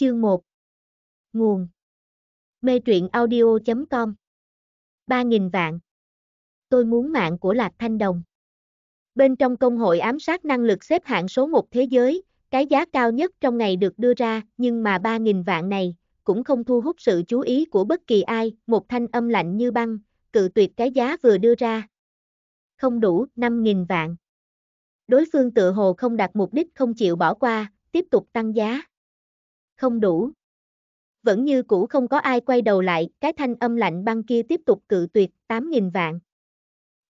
Chương 1 Nguồn Mê truyện audio.com 3.000 vạn Tôi muốn mạng của Lạc Thanh Đồng Bên trong công hội ám sát năng lực xếp hạng số 1 thế giới, cái giá cao nhất trong ngày được đưa ra, nhưng mà 3.000 vạn này, cũng không thu hút sự chú ý của bất kỳ ai, một thanh âm lạnh như băng, cự tuyệt cái giá vừa đưa ra. Không đủ, 5.000 vạn. Đối phương tự hồ không đạt mục đích không chịu bỏ qua, tiếp tục tăng giá không đủ. Vẫn như cũ không có ai quay đầu lại, cái thanh âm lạnh băng kia tiếp tục cự tuyệt, 8.000 vạn.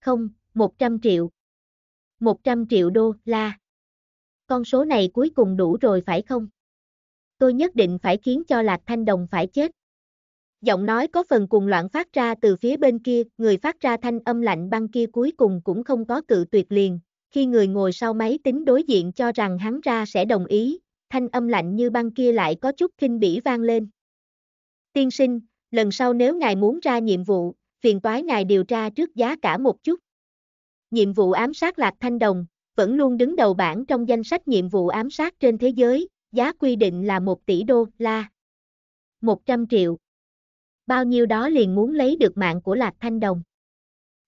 Không, 100 triệu. 100 triệu đô la. Con số này cuối cùng đủ rồi phải không? Tôi nhất định phải khiến cho Lạc Thanh Đồng phải chết. Giọng nói có phần cùng loạn phát ra từ phía bên kia, người phát ra thanh âm lạnh băng kia cuối cùng cũng không có cự tuyệt liền, khi người ngồi sau máy tính đối diện cho rằng hắn ra sẽ đồng ý, thanh âm lạnh như băng kia lại có chút kinh bỉ vang lên. Tiên sinh, lần sau nếu ngài muốn ra nhiệm vụ, phiền toái ngài điều tra trước giá cả một chút. Nhiệm vụ ám sát Lạc Thanh Đồng, vẫn luôn đứng đầu bảng trong danh sách nhiệm vụ ám sát trên thế giới, giá quy định là 1 tỷ đô la. 100 triệu. Bao nhiêu đó liền muốn lấy được mạng của Lạc Thanh Đồng.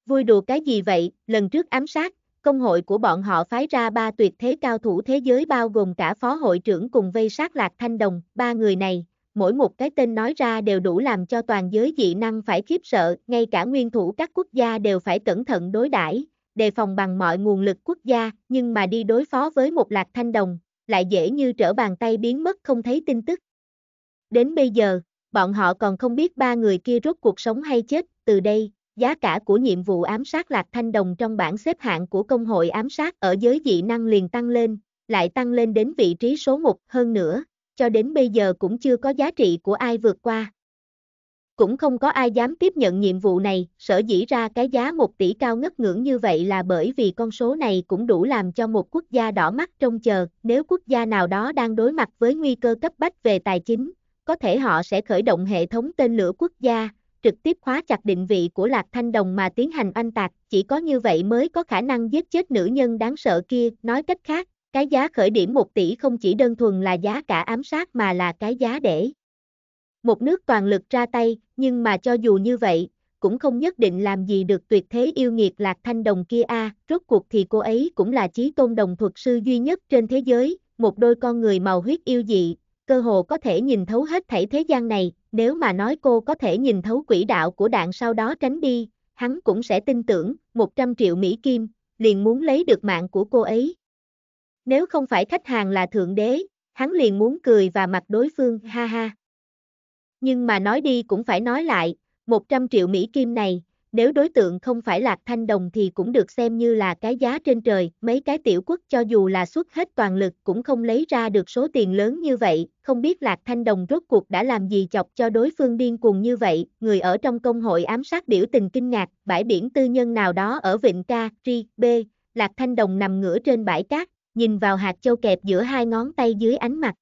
Vui đùa cái gì vậy, lần trước ám sát, công hội của bọn họ phái ra ba tuyệt thế cao thủ thế giới bao gồm cả phó hội trưởng cùng vây sát lạc thanh đồng, ba người này, mỗi một cái tên nói ra đều đủ làm cho toàn giới dị năng phải khiếp sợ, ngay cả nguyên thủ các quốc gia đều phải cẩn thận đối đãi đề phòng bằng mọi nguồn lực quốc gia, nhưng mà đi đối phó với một lạc thanh đồng, lại dễ như trở bàn tay biến mất không thấy tin tức. Đến bây giờ, bọn họ còn không biết ba người kia rốt cuộc sống hay chết, từ đây, giá cả của nhiệm vụ ám sát Lạc Thanh Đồng trong bảng xếp hạng của Công hội ám sát ở giới dị năng liền tăng lên, lại tăng lên đến vị trí số 1 hơn nữa, cho đến bây giờ cũng chưa có giá trị của ai vượt qua. Cũng không có ai dám tiếp nhận nhiệm vụ này, sở dĩ ra cái giá 1 tỷ cao ngất ngưỡng như vậy là bởi vì con số này cũng đủ làm cho một quốc gia đỏ mắt trông chờ, nếu quốc gia nào đó đang đối mặt với nguy cơ cấp bách về tài chính, có thể họ sẽ khởi động hệ thống tên lửa quốc gia, trực tiếp khóa chặt định vị của Lạc Thanh Đồng mà tiến hành oanh tạc, chỉ có như vậy mới có khả năng giết chết nữ nhân đáng sợ kia, nói cách khác, cái giá khởi điểm 1 tỷ không chỉ đơn thuần là giá cả ám sát mà là cái giá để. Một nước toàn lực ra tay, nhưng mà cho dù như vậy, cũng không nhất định làm gì được tuyệt thế yêu nghiệt Lạc Thanh Đồng kia a, rốt cuộc thì cô ấy cũng là chí tôn đồng thuật sư duy nhất trên thế giới, một đôi con người màu huyết yêu dị, cơ hồ có thể nhìn thấu hết thảy thế gian này, nếu mà nói cô có thể nhìn thấu quỹ đạo của đạn sau đó tránh đi, hắn cũng sẽ tin tưởng, 100 triệu Mỹ Kim, liền muốn lấy được mạng của cô ấy. Nếu không phải khách hàng là thượng đế, hắn liền muốn cười và mặt đối phương ha ha. Nhưng mà nói đi cũng phải nói lại, 100 triệu Mỹ Kim này, nếu đối tượng không phải Lạc Thanh Đồng thì cũng được xem như là cái giá trên trời, mấy cái tiểu quốc cho dù là xuất hết toàn lực cũng không lấy ra được số tiền lớn như vậy, không biết Lạc Thanh Đồng rốt cuộc đã làm gì chọc cho đối phương điên cuồng như vậy, người ở trong công hội ám sát biểu tình kinh ngạc, bãi biển tư nhân nào đó ở Vịnh Ca, Tri, B, Lạc Thanh Đồng nằm ngửa trên bãi cát, nhìn vào hạt châu kẹp giữa hai ngón tay dưới ánh mặt.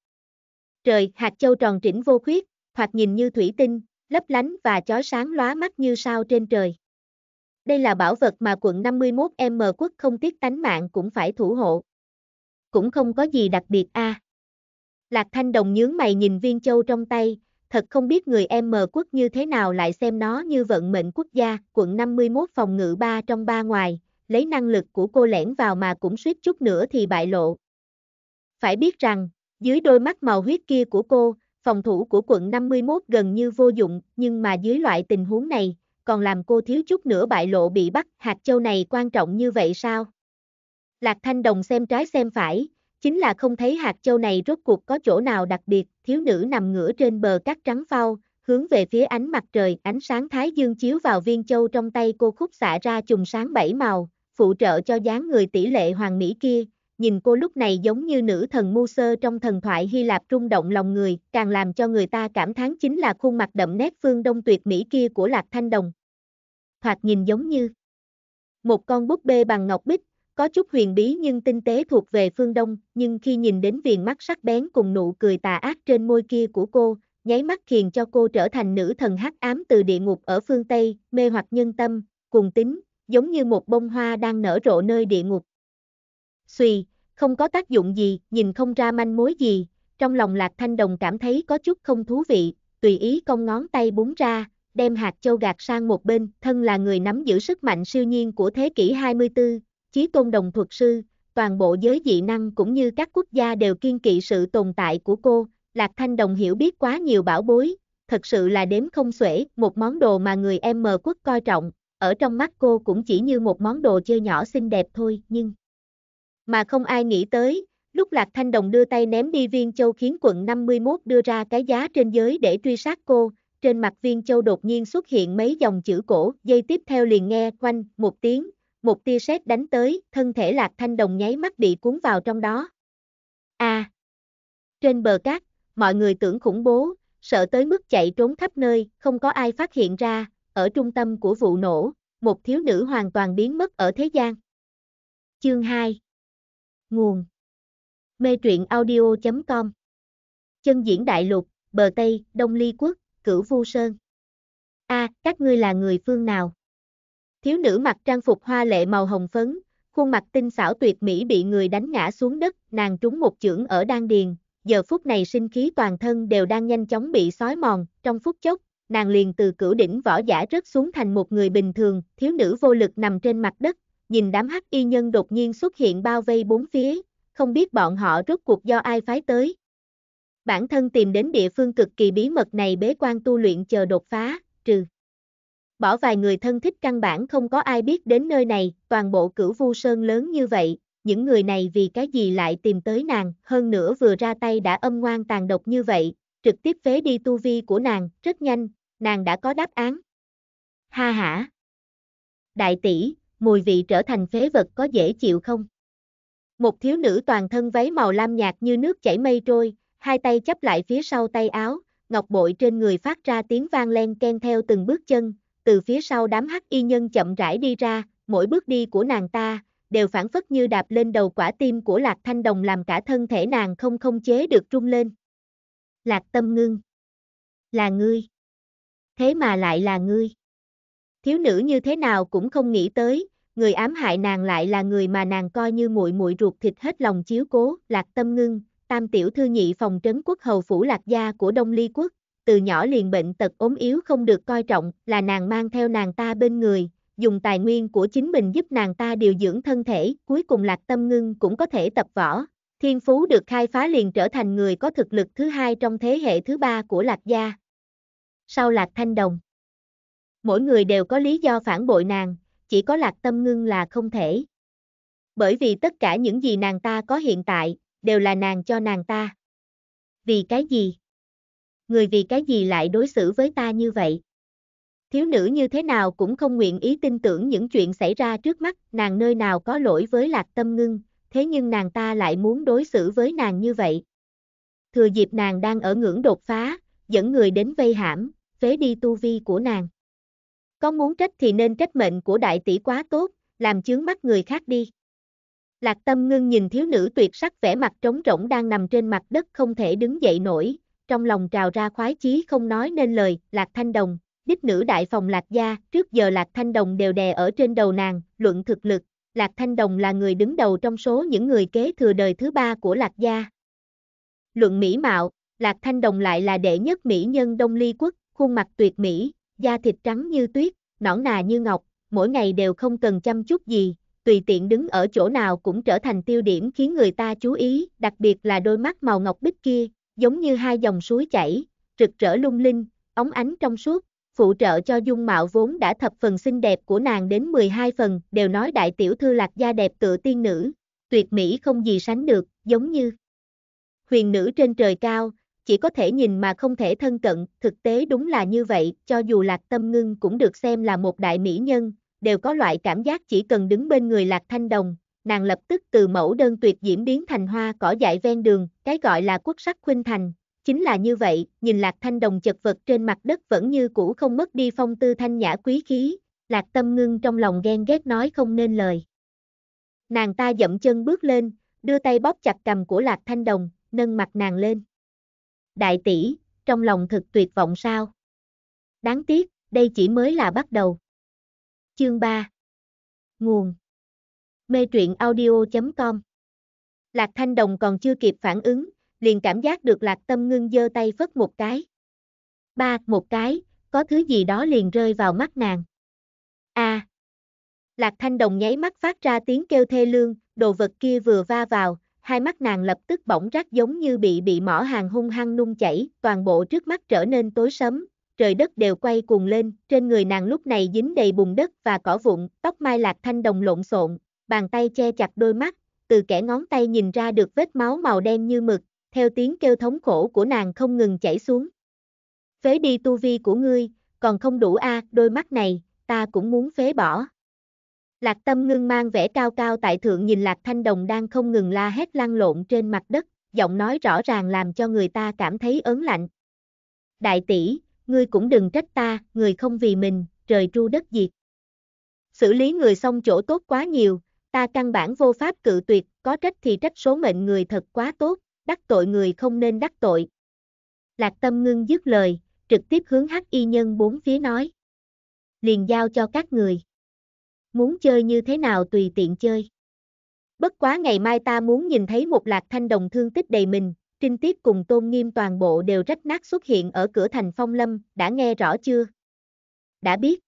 Trời, hạt châu tròn trĩnh vô khuyết, thoạt nhìn như thủy tinh, lấp lánh và chói sáng lóa mắt như sao trên trời. Đây là bảo vật mà quận 51M quốc không tiếc tánh mạng cũng phải thủ hộ. Cũng không có gì đặc biệt a. À. Lạc Thanh Đồng nhướng mày nhìn viên châu trong tay, thật không biết người M quốc như thế nào lại xem nó như vận mệnh quốc gia, quận 51 phòng ngự 3 trong 3 ngoài, lấy năng lực của cô lẻn vào mà cũng suýt chút nữa thì bại lộ. Phải biết rằng, dưới đôi mắt màu huyết kia của cô, phòng thủ của quận 51 gần như vô dụng, nhưng mà dưới loại tình huống này, còn làm cô thiếu chút nữa bại lộ bị bắt, hạt châu này quan trọng như vậy sao? Lạc Thanh Đồng xem trái xem phải, chính là không thấy hạt châu này rốt cuộc có chỗ nào đặc biệt, thiếu nữ nằm ngửa trên bờ cát trắng phao, hướng về phía ánh mặt trời, ánh sáng thái dương chiếu vào viên châu trong tay cô khúc xạ ra chùm sáng bảy màu, phụ trợ cho dáng người tỷ lệ hoàng mỹ kia, nhìn cô lúc này giống như nữ thần mu sơ trong thần thoại Hy Lạp rung động lòng người, càng làm cho người ta cảm thán chính là khuôn mặt đậm nét phương đông tuyệt mỹ kia của Lạc Thanh Đồng. Thoạt nhìn giống như một con búp bê bằng ngọc bích, có chút huyền bí nhưng tinh tế thuộc về phương đông, nhưng khi nhìn đến viền mắt sắc bén cùng nụ cười tà ác trên môi kia của cô, nháy mắt khiến cho cô trở thành nữ thần hắc ám từ địa ngục ở phương Tây, mê hoặc nhân tâm, cùng tính, giống như một bông hoa đang nở rộ nơi địa ngục, suy, không có tác dụng gì, nhìn không ra manh mối gì, trong lòng Lạc Thanh Đồng cảm thấy có chút không thú vị, tùy ý cong ngón tay búng ra, đem hạt châu gạt sang một bên, thân là người nắm giữ sức mạnh siêu nhiên của thế kỷ 24, chí tôn đồng thuật sư, toàn bộ giới dị năng cũng như các quốc gia đều kiên kỵ sự tồn tại của cô, Lạc Thanh Đồng hiểu biết quá nhiều bảo bối, thật sự là đếm không xuể, một món đồ mà người em mờ quốc coi trọng, ở trong mắt cô cũng chỉ như một món đồ chơi nhỏ xinh đẹp thôi, nhưng mà không ai nghĩ tới, lúc Lạc Thanh Đồng đưa tay ném đi viên châu khiến quận 51 đưa ra cái giá trên giới để truy sát cô, trên mặt viên châu đột nhiên xuất hiện mấy dòng chữ cổ, dây tiếp theo liền nghe quanh một tiếng, một tia sét đánh tới, thân thể Lạc Thanh Đồng nháy mắt bị cuốn vào trong đó. A. À. Trên bờ cát, mọi người tưởng khủng bố, sợ tới mức chạy trốn khắp nơi, không có ai phát hiện ra, ở trung tâm của vụ nổ, một thiếu nữ hoàn toàn biến mất ở thế gian. Chương 2 Nguồn Mê truyện audio.com Chân diễn đại lục, bờ Tây, Đông Ly Quốc, Cửu Vu Sơn A, à, các ngươi là người phương nào? Thiếu nữ mặc trang phục hoa lệ màu hồng phấn, khuôn mặt tinh xảo tuyệt mỹ bị người đánh ngã xuống đất, nàng trúng một chưởng ở đan điền, giờ phút này sinh khí toàn thân đều đang nhanh chóng bị xói mòn, trong phút chốc, nàng liền từ cửu đỉnh võ giả rớt xuống thành một người bình thường, thiếu nữ vô lực nằm trên mặt đất, nhìn đám hắc y nhân đột nhiên xuất hiện bao vây bốn phía, không biết bọn họ rốt cuộc do ai phái tới. Bản thân tìm đến địa phương cực kỳ bí mật này bế quan tu luyện chờ đột phá, trừ. Bỏ vài người thân thích căn bản không có ai biết đến nơi này, toàn bộ cửu vu sơn lớn như vậy, những người này vì cái gì lại tìm tới nàng, hơn nữa vừa ra tay đã âm ngoan tàn độc như vậy, trực tiếp phế đi tu vi của nàng, rất nhanh, nàng đã có đáp án. Ha hả! Đại tỷ, mùi vị trở thành phế vật có dễ chịu không? Một thiếu nữ toàn thân váy màu lam nhạt như nước chảy mây trôi, hai tay chấp lại phía sau tay áo, ngọc bội trên người phát ra tiếng vang len ken theo từng bước chân, từ phía sau đám hắc y nhân chậm rãi đi ra, mỗi bước đi của nàng ta, đều phản phất như đạp lên đầu quả tim của Lạc Thanh Đồng làm cả thân thể nàng không không chế được rung lên. Lạc Tâm Ngưng. Là ngươi. Thế mà lại là ngươi thiếu nữ như thế nào cũng không nghĩ tới, người ám hại nàng lại là người mà nàng coi như muội muội ruột thịt hết lòng chiếu cố, Lạc Tâm Ngưng, tam tiểu thư nhị phòng trấn quốc hầu phủ Lạc gia của Đông Ly quốc, từ nhỏ liền bệnh tật ốm yếu không được coi trọng, là nàng mang theo nàng ta bên người, dùng tài nguyên của chính mình giúp nàng ta điều dưỡng thân thể, cuối cùng Lạc Tâm Ngưng cũng có thể tập võ. Thiên phú được khai phá liền trở thành người có thực lực thứ hai trong thế hệ thứ ba của Lạc gia. Sau Lạc Thanh Đồng mỗi người đều có lý do phản bội nàng, chỉ có lạc tâm ngưng là không thể. Bởi vì tất cả những gì nàng ta có hiện tại, đều là nàng cho nàng ta. Vì cái gì? Người vì cái gì lại đối xử với ta như vậy? Thiếu nữ như thế nào cũng không nguyện ý tin tưởng những chuyện xảy ra trước mắt, nàng nơi nào có lỗi với lạc tâm ngưng, thế nhưng nàng ta lại muốn đối xử với nàng như vậy. Thừa dịp nàng đang ở ngưỡng đột phá, dẫn người đến vây hãm, phế đi tu vi của nàng. Có muốn trách thì nên trách mệnh của đại tỷ quá tốt, làm chướng mắt người khác đi. Lạc tâm ngưng nhìn thiếu nữ tuyệt sắc vẻ mặt trống rỗng đang nằm trên mặt đất không thể đứng dậy nổi, trong lòng trào ra khoái chí không nói nên lời, Lạc Thanh Đồng, đích nữ đại phòng Lạc gia, trước giờ Lạc Thanh Đồng đều đè ở trên đầu nàng, luận thực lực, Lạc Thanh Đồng là người đứng đầu trong số những người kế thừa đời thứ ba của Lạc gia. Luận mỹ mạo, Lạc Thanh Đồng lại là đệ nhất mỹ nhân Đông Ly quốc, khuôn mặt tuyệt mỹ, da thịt trắng như tuyết, nõn nà như ngọc, mỗi ngày đều không cần chăm chút gì, tùy tiện đứng ở chỗ nào cũng trở thành tiêu điểm khiến người ta chú ý, đặc biệt là đôi mắt màu ngọc bích kia, giống như hai dòng suối chảy, rực rỡ lung linh, óng ánh trong suốt, phụ trợ cho dung mạo vốn đã thập phần xinh đẹp của nàng đến 12 phần, đều nói đại tiểu thư lạc gia đẹp tựa tiên nữ, tuyệt mỹ không gì sánh được, giống như huyền nữ trên trời cao, chỉ có thể nhìn mà không thể thân cận, thực tế đúng là như vậy, cho dù Lạc Tâm Ngưng cũng được xem là một đại mỹ nhân, đều có loại cảm giác chỉ cần đứng bên người Lạc Thanh Đồng, nàng lập tức từ mẫu đơn tuyệt diễm biến thành hoa cỏ dại ven đường, cái gọi là quốc sắc khuynh thành. Chính là như vậy, nhìn Lạc Thanh Đồng chật vật trên mặt đất vẫn như cũ không mất đi phong tư thanh nhã quý khí, Lạc Tâm Ngưng trong lòng ghen ghét nói không nên lời. Nàng ta dậm chân bước lên, đưa tay bóp chặt cầm của Lạc Thanh Đồng, nâng mặt nàng lên đại tỷ, trong lòng thực tuyệt vọng sao? Đáng tiếc, đây chỉ mới là bắt đầu. Chương 3 Nguồn Mê truyện audio.com Lạc Thanh Đồng còn chưa kịp phản ứng, liền cảm giác được Lạc Tâm Ngưng giơ tay phất một cái. Ba, một cái, có thứ gì đó liền rơi vào mắt nàng. A. Lạc Thanh Đồng nháy mắt phát ra tiếng kêu thê lương, đồ vật kia vừa va vào, hai mắt nàng lập tức bỗng rác giống như bị bị mỏ hàng hung hăng nung chảy, toàn bộ trước mắt trở nên tối sớm, trời đất đều quay cuồng lên, trên người nàng lúc này dính đầy bùn đất và cỏ vụn, tóc mai lạc thanh đồng lộn xộn, bàn tay che chặt đôi mắt, từ kẻ ngón tay nhìn ra được vết máu màu đen như mực, theo tiếng kêu thống khổ của nàng không ngừng chảy xuống. Phế đi tu vi của ngươi, còn không đủ a, à, đôi mắt này, ta cũng muốn phế bỏ. Lạc tâm ngưng mang vẻ cao cao tại thượng nhìn lạc thanh đồng đang không ngừng la hét lăn lộn trên mặt đất, giọng nói rõ ràng làm cho người ta cảm thấy ớn lạnh. Đại tỷ, ngươi cũng đừng trách ta, người không vì mình, trời tru đất diệt. Xử lý người xong chỗ tốt quá nhiều, ta căn bản vô pháp cự tuyệt, có trách thì trách số mệnh người thật quá tốt, đắc tội người không nên đắc tội. Lạc tâm ngưng dứt lời, trực tiếp hướng hắc y nhân bốn phía nói. Liền giao cho các người muốn chơi như thế nào tùy tiện chơi. Bất quá ngày mai ta muốn nhìn thấy một lạc thanh đồng thương tích đầy mình, trinh tiết cùng tôn nghiêm toàn bộ đều rách nát xuất hiện ở cửa thành phong lâm, đã nghe rõ chưa? Đã biết.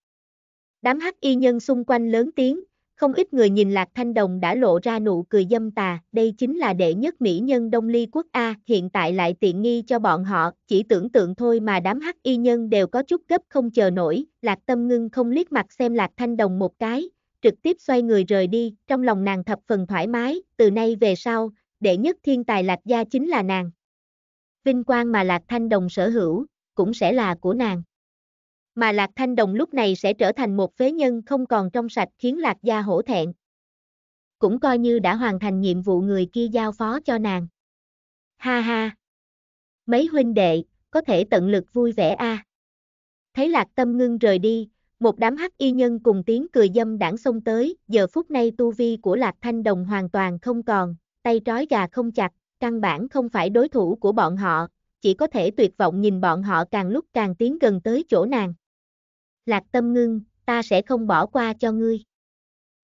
Đám hắc y nhân xung quanh lớn tiếng, không ít người nhìn lạc thanh đồng đã lộ ra nụ cười dâm tà, đây chính là đệ nhất mỹ nhân Đông Ly quốc A, hiện tại lại tiện nghi cho bọn họ, chỉ tưởng tượng thôi mà đám hắc y nhân đều có chút gấp không chờ nổi, lạc tâm ngưng không liếc mặt xem lạc thanh đồng một cái, trực tiếp xoay người rời đi, trong lòng nàng thập phần thoải mái, từ nay về sau, đệ nhất thiên tài Lạc Gia chính là nàng. Vinh quang mà Lạc Thanh Đồng sở hữu, cũng sẽ là của nàng. Mà Lạc Thanh Đồng lúc này sẽ trở thành một phế nhân không còn trong sạch khiến Lạc Gia hổ thẹn. Cũng coi như đã hoàn thành nhiệm vụ người kia giao phó cho nàng. Ha ha! Mấy huynh đệ, có thể tận lực vui vẻ a. À. Thấy Lạc Tâm Ngưng rời đi, một đám hắc y nhân cùng tiếng cười dâm đảng xông tới, giờ phút này tu vi của Lạc Thanh Đồng hoàn toàn không còn, tay trói gà không chặt, căn bản không phải đối thủ của bọn họ, chỉ có thể tuyệt vọng nhìn bọn họ càng lúc càng tiến gần tới chỗ nàng. Lạc Tâm Ngưng, ta sẽ không bỏ qua cho ngươi.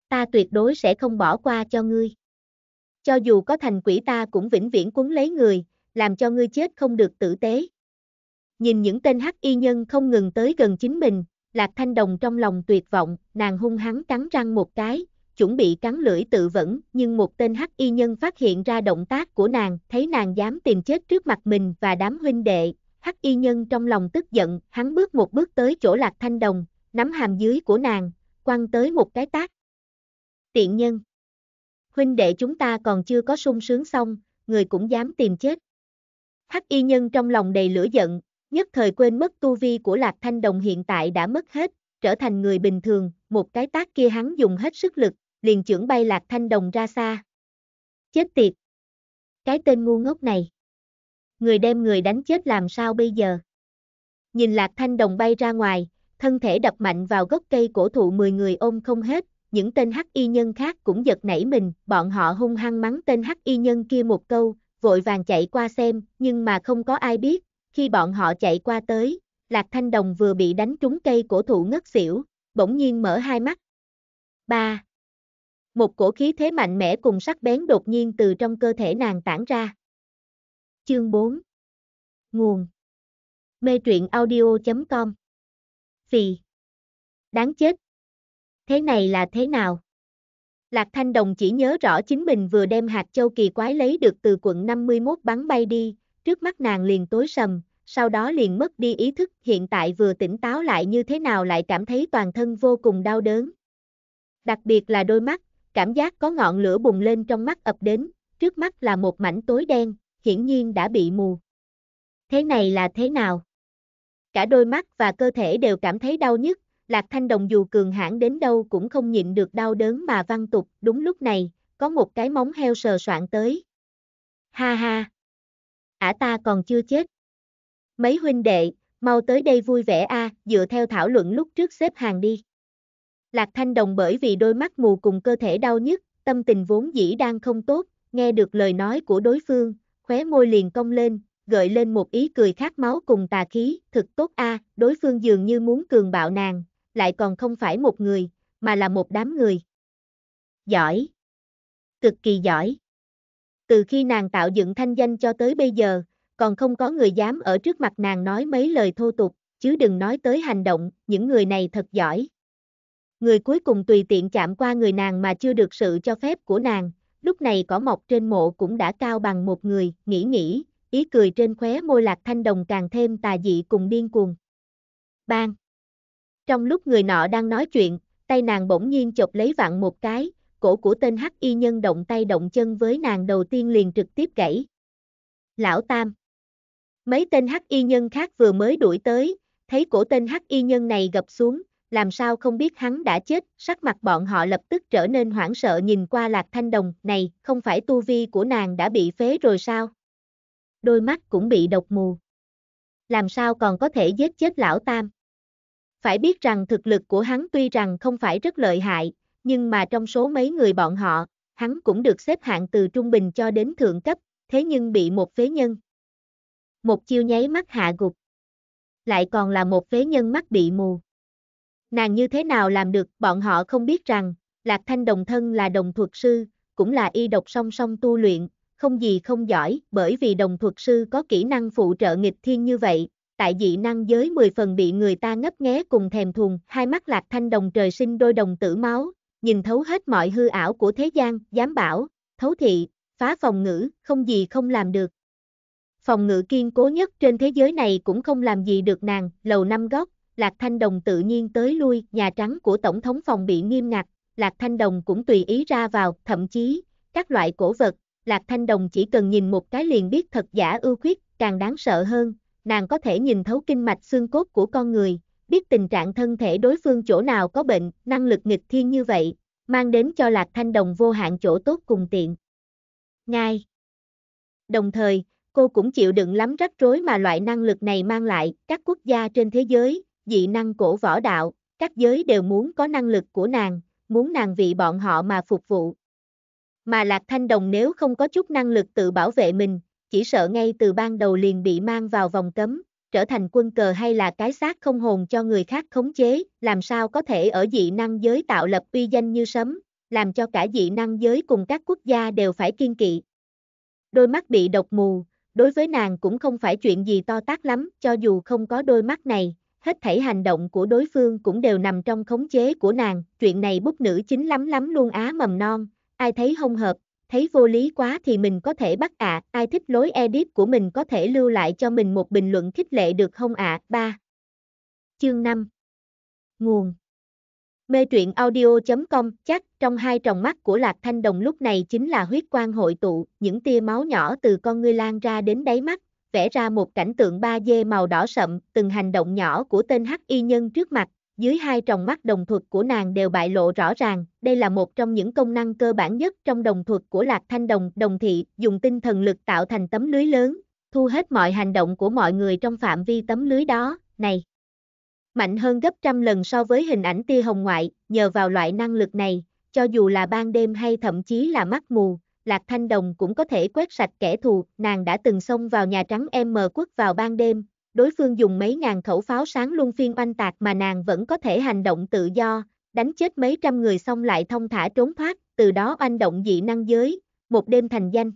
Ta tuyệt đối sẽ không bỏ qua cho ngươi. Cho dù có thành quỷ ta cũng vĩnh viễn cuốn lấy người, làm cho ngươi chết không được tử tế. Nhìn những tên hắc y nhân không ngừng tới gần chính mình, Lạc Thanh Đồng trong lòng tuyệt vọng, nàng hung hắn cắn răng một cái, chuẩn bị cắn lưỡi tự vẫn, nhưng một tên hắc y nhân phát hiện ra động tác của nàng, thấy nàng dám tìm chết trước mặt mình và đám huynh đệ, hắc y nhân trong lòng tức giận, hắn bước một bước tới chỗ Lạc Thanh Đồng, nắm hàm dưới của nàng, quăng tới một cái tác. Tiện nhân. Huynh đệ chúng ta còn chưa có sung sướng xong, người cũng dám tìm chết. Hắc y nhân trong lòng đầy lửa giận, nhất thời quên mất tu vi của Lạc Thanh Đồng hiện tại đã mất hết, trở thành người bình thường, một cái tác kia hắn dùng hết sức lực, liền chưởng bay Lạc Thanh Đồng ra xa. Chết tiệt! Cái tên ngu ngốc này! Người đem người đánh chết làm sao bây giờ? Nhìn Lạc Thanh Đồng bay ra ngoài, thân thể đập mạnh vào gốc cây cổ thụ 10 người ôm không hết, những tên hắc y nhân khác cũng giật nảy mình, bọn họ hung hăng mắng tên hắc y nhân kia một câu, vội vàng chạy qua xem, nhưng mà không có ai biết, khi bọn họ chạy qua tới, Lạc Thanh Đồng vừa bị đánh trúng cây cổ thụ ngất xỉu, bỗng nhiên mở hai mắt. 3. Một cổ khí thế mạnh mẽ cùng sắc bén đột nhiên từ trong cơ thể nàng tản ra. Chương 4 Nguồn Mê truyện audio.com Phì Đáng chết Thế này là thế nào? Lạc Thanh Đồng chỉ nhớ rõ chính mình vừa đem hạt châu kỳ quái lấy được từ quận 51 bắn bay đi, trước mắt nàng liền tối sầm, sau đó liền mất đi ý thức, hiện tại vừa tỉnh táo lại như thế nào lại cảm thấy toàn thân vô cùng đau đớn. Đặc biệt là đôi mắt, cảm giác có ngọn lửa bùng lên trong mắt ập đến, trước mắt là một mảnh tối đen, hiển nhiên đã bị mù. Thế này là thế nào? Cả đôi mắt và cơ thể đều cảm thấy đau nhức, Lạc Thanh Đồng dù cường hãn đến đâu cũng không nhịn được đau đớn mà văn tục, đúng lúc này, có một cái móng heo sờ soạn tới. Ha ha! Ả ta còn chưa chết. Mấy huynh đệ, mau tới đây vui vẻ a, à, dựa theo thảo luận lúc trước xếp hàng đi. Lạc Thanh Đồng bởi vì đôi mắt mù cùng cơ thể đau nhức, tâm tình vốn dĩ đang không tốt, nghe được lời nói của đối phương, khóe môi liền cong lên, gợi lên một ý cười khát máu cùng tà khí, Thật tốt a, à, đối phương dường như muốn cường bạo nàng, lại còn không phải một người, mà là một đám người. Giỏi. Cực kỳ giỏi. Từ khi nàng tạo dựng thanh danh cho tới bây giờ, còn không có người dám ở trước mặt nàng nói mấy lời thô tục, chứ đừng nói tới hành động, những người này thật giỏi. Người cuối cùng tùy tiện chạm qua người nàng mà chưa được sự cho phép của nàng, lúc này cỏ mọc trên mộ cũng đã cao bằng một người, nghĩ nghĩ, ý cười trên khóe môi lạc thanh đồng càng thêm tà dị cùng điên cuồng. Bang! Trong lúc người nọ đang nói chuyện, tay nàng bỗng nhiên chộp lấy vặn một cái, cổ của tên hắc y nhân động tay động chân với nàng đầu tiên liền trực tiếp gãy. Lão Tam Mấy tên hắc y nhân khác vừa mới đuổi tới, thấy cổ tên hắc y nhân này gập xuống, làm sao không biết hắn đã chết, sắc mặt bọn họ lập tức trở nên hoảng sợ nhìn qua lạc thanh đồng, này, không phải tu vi của nàng đã bị phế rồi sao? Đôi mắt cũng bị độc mù. Làm sao còn có thể giết chết lão tam? Phải biết rằng thực lực của hắn tuy rằng không phải rất lợi hại, nhưng mà trong số mấy người bọn họ, hắn cũng được xếp hạng từ trung bình cho đến thượng cấp, thế nhưng bị một phế nhân một chiêu nháy mắt hạ gục. Lại còn là một phế nhân mắt bị mù. Nàng như thế nào làm được, bọn họ không biết rằng, Lạc Thanh đồng thân là đồng thuật sư, cũng là y độc song song tu luyện, không gì không giỏi, bởi vì đồng thuật sư có kỹ năng phụ trợ nghịch thiên như vậy, tại dị năng giới 10 phần bị người ta ngấp nghé cùng thèm thuồng, hai mắt Lạc Thanh đồng trời sinh đôi đồng tử máu, nhìn thấu hết mọi hư ảo của thế gian, dám bảo, thấu thị, phá phòng ngữ, không gì không làm được phòng ngự kiên cố nhất trên thế giới này cũng không làm gì được nàng, lầu năm góc, Lạc Thanh Đồng tự nhiên tới lui, Nhà Trắng của Tổng thống phòng bị nghiêm ngặt, Lạc Thanh Đồng cũng tùy ý ra vào, thậm chí, các loại cổ vật, Lạc Thanh Đồng chỉ cần nhìn một cái liền biết thật giả ưu khuyết, càng đáng sợ hơn, nàng có thể nhìn thấu kinh mạch xương cốt của con người, biết tình trạng thân thể đối phương chỗ nào có bệnh, năng lực nghịch thiên như vậy, mang đến cho Lạc Thanh Đồng vô hạn chỗ tốt cùng tiện. Ngay. Đồng thời, cô cũng chịu đựng lắm rắc rối mà loại năng lực này mang lại, các quốc gia trên thế giới, dị năng cổ võ đạo, các giới đều muốn có năng lực của nàng, muốn nàng vị bọn họ mà phục vụ. Mà Lạc Thanh Đồng nếu không có chút năng lực tự bảo vệ mình, chỉ sợ ngay từ ban đầu liền bị mang vào vòng cấm, trở thành quân cờ hay là cái xác không hồn cho người khác khống chế, làm sao có thể ở dị năng giới tạo lập uy danh như sấm, làm cho cả dị năng giới cùng các quốc gia đều phải kiên kỵ. Đôi mắt bị độc mù, đối với nàng cũng không phải chuyện gì to tác lắm, cho dù không có đôi mắt này, hết thảy hành động của đối phương cũng đều nằm trong khống chế của nàng, chuyện này bút nữ chính lắm lắm luôn á mầm non, ai thấy không hợp, thấy vô lý quá thì mình có thể bắt ạ, à. ai thích lối edit của mình có thể lưu lại cho mình một bình luận khích lệ được không ạ, à? 3. Chương 5 Nguồn Mê truyện audio.com chắc trong hai tròng mắt của Lạc Thanh Đồng lúc này chính là huyết quang hội tụ, những tia máu nhỏ từ con ngươi lan ra đến đáy mắt, vẽ ra một cảnh tượng ba d màu đỏ sậm, từng hành động nhỏ của tên hắc y nhân trước mặt, dưới hai tròng mắt đồng thuật của nàng đều bại lộ rõ ràng, đây là một trong những công năng cơ bản nhất trong đồng thuật của Lạc Thanh Đồng, đồng thị, dùng tinh thần lực tạo thành tấm lưới lớn, thu hết mọi hành động của mọi người trong phạm vi tấm lưới đó, này mạnh hơn gấp trăm lần so với hình ảnh tia hồng ngoại, nhờ vào loại năng lực này, cho dù là ban đêm hay thậm chí là mắt mù, Lạc Thanh Đồng cũng có thể quét sạch kẻ thù, nàng đã từng xông vào Nhà Trắng M quốc vào ban đêm, đối phương dùng mấy ngàn khẩu pháo sáng luân phiên oanh tạc mà nàng vẫn có thể hành động tự do, đánh chết mấy trăm người xong lại thông thả trốn thoát, từ đó oanh động dị năng giới, một đêm thành danh.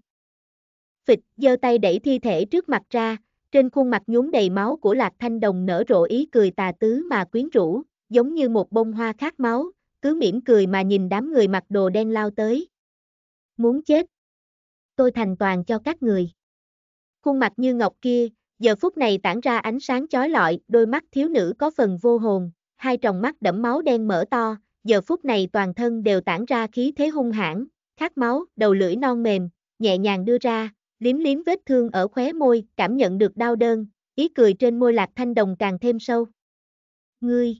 Phịch, giơ tay đẩy thi thể trước mặt ra, trên khuôn mặt nhuốm đầy máu của Lạc Thanh Đồng nở rộ ý cười tà tứ mà quyến rũ, giống như một bông hoa khát máu, cứ mỉm cười mà nhìn đám người mặc đồ đen lao tới. Muốn chết. Tôi thành toàn cho các người. Khuôn mặt như ngọc kia, giờ phút này tản ra ánh sáng chói lọi, đôi mắt thiếu nữ có phần vô hồn, hai tròng mắt đẫm máu đen mở to, giờ phút này toàn thân đều tản ra khí thế hung hãn, khát máu, đầu lưỡi non mềm, nhẹ nhàng đưa ra, liếm liếm vết thương ở khóe môi, cảm nhận được đau đớn, ý cười trên môi Lạc Thanh Đồng càng thêm sâu. Ngươi!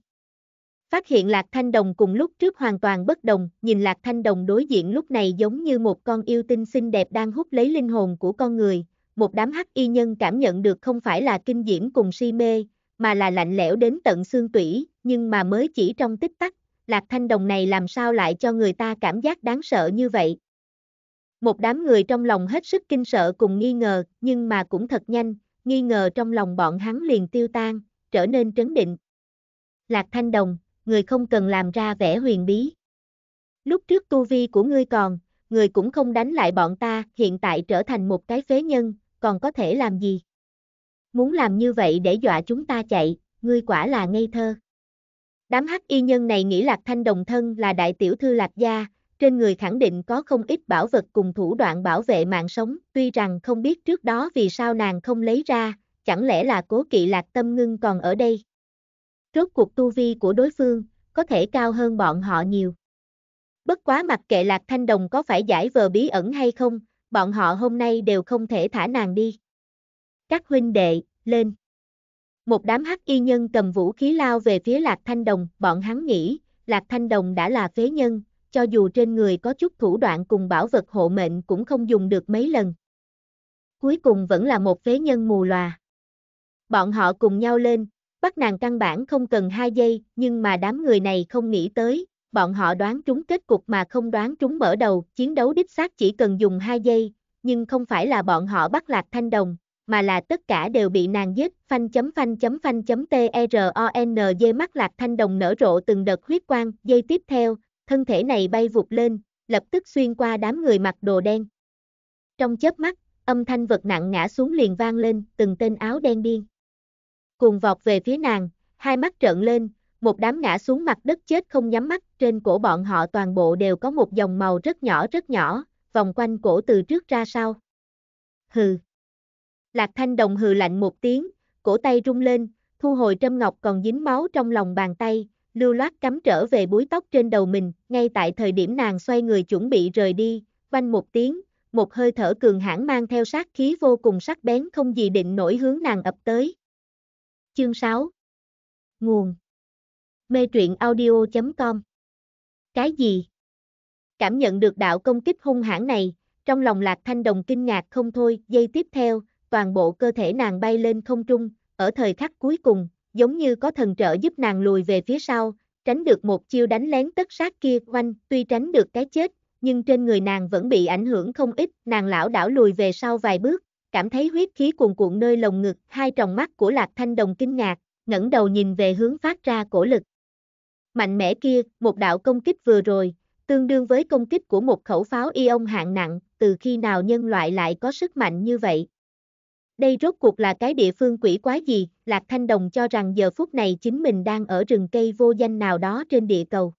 Phát hiện Lạc Thanh Đồng cùng lúc trước hoàn toàn bất đồng, nhìn Lạc Thanh Đồng đối diện lúc này giống như một con yêu tinh xinh đẹp đang hút lấy linh hồn của con người, một đám hắc y nhân cảm nhận được không phải là kinh diễm cùng si mê, mà là lạnh lẽo đến tận xương tủy, nhưng mà mới chỉ trong tích tắc, Lạc Thanh Đồng này làm sao lại cho người ta cảm giác đáng sợ như vậy, một đám người trong lòng hết sức kinh sợ cùng nghi ngờ, nhưng mà cũng thật nhanh, nghi ngờ trong lòng bọn hắn liền tiêu tan, trở nên trấn định. Lạc Thanh Đồng, người không cần làm ra vẻ huyền bí. Lúc trước tu vi của ngươi còn, người cũng không đánh lại bọn ta, hiện tại trở thành một cái phế nhân, còn có thể làm gì? Muốn làm như vậy để dọa chúng ta chạy, ngươi quả là ngây thơ. Đám hắc y nhân này nghĩ Lạc Thanh Đồng thân là đại tiểu thư Lạc Gia, trên người khẳng định có không ít bảo vật cùng thủ đoạn bảo vệ mạng sống, tuy rằng không biết trước đó vì sao nàng không lấy ra, chẳng lẽ là cố kỵ lạc tâm ngưng còn ở đây. Rốt cuộc tu vi của đối phương, có thể cao hơn bọn họ nhiều. Bất quá mặc kệ lạc thanh đồng có phải giải vờ bí ẩn hay không, bọn họ hôm nay đều không thể thả nàng đi. Các huynh đệ, lên. Một đám hắc y nhân cầm vũ khí lao về phía lạc thanh đồng, bọn hắn nghĩ, lạc thanh đồng đã là phế nhân, cho dù trên người có chút thủ đoạn cùng bảo vật hộ mệnh cũng không dùng được mấy lần. Cuối cùng vẫn là một phế nhân mù loà. Bọn họ cùng nhau lên, bắt nàng căn bản không cần 2 giây, nhưng mà đám người này không nghĩ tới, bọn họ đoán trúng kết cục mà không đoán trúng mở đầu, chiến đấu đích xác chỉ cần dùng 2 giây, nhưng không phải là bọn họ bắt lạc thanh đồng, mà là tất cả đều bị nàng giết, phanh chấm phanh chấm phanh chấm t e r o n g mắt lạc thanh đồng nở rộ từng đợt huyết quang, dây tiếp theo, thân thể này bay vụt lên, lập tức xuyên qua đám người mặc đồ đen. Trong chớp mắt, âm thanh vật nặng ngã xuống liền vang lên, từng tên áo đen điên. Cùng vọt về phía nàng, hai mắt trợn lên, một đám ngã xuống mặt đất chết không nhắm mắt, trên cổ bọn họ toàn bộ đều có một dòng màu rất nhỏ rất nhỏ, vòng quanh cổ từ trước ra sau. Hừ. Lạc Thanh Đồng hừ lạnh một tiếng, cổ tay rung lên, thu hồi trâm ngọc còn dính máu trong lòng bàn tay, lưu loát cắm trở về búi tóc trên đầu mình, ngay tại thời điểm nàng xoay người chuẩn bị rời đi, vanh một tiếng, một hơi thở cường hãn mang theo sát khí vô cùng sắc bén không gì định nổi hướng nàng ập tới. Chương 6 Nguồn Mê truyện audio.com Cái gì? Cảm nhận được đạo công kích hung hãn này, trong lòng Lạc Thanh Đồng kinh ngạc không thôi, giây tiếp theo, toàn bộ cơ thể nàng bay lên không trung, ở thời khắc cuối cùng, giống như có thần trợ giúp nàng lùi về phía sau, tránh được một chiêu đánh lén tất sát kia quanh, tuy tránh được cái chết, nhưng trên người nàng vẫn bị ảnh hưởng không ít, nàng lão đảo lùi về sau vài bước, cảm thấy huyết khí cuồn cuộn nơi lồng ngực, hai tròng mắt của Lạc Thanh Đồng kinh ngạc, ngẩng đầu nhìn về hướng phát ra cổ lực. Mạnh mẽ kia, một đạo công kích vừa rồi, tương đương với công kích của một khẩu pháo ion hạng nặng, từ khi nào nhân loại lại có sức mạnh như vậy, đây rốt cuộc là cái địa phương quỷ quái gì, Lạc Thanh Đồng cho rằng giờ phút này chính mình đang ở rừng cây vô danh nào đó trên địa cầu.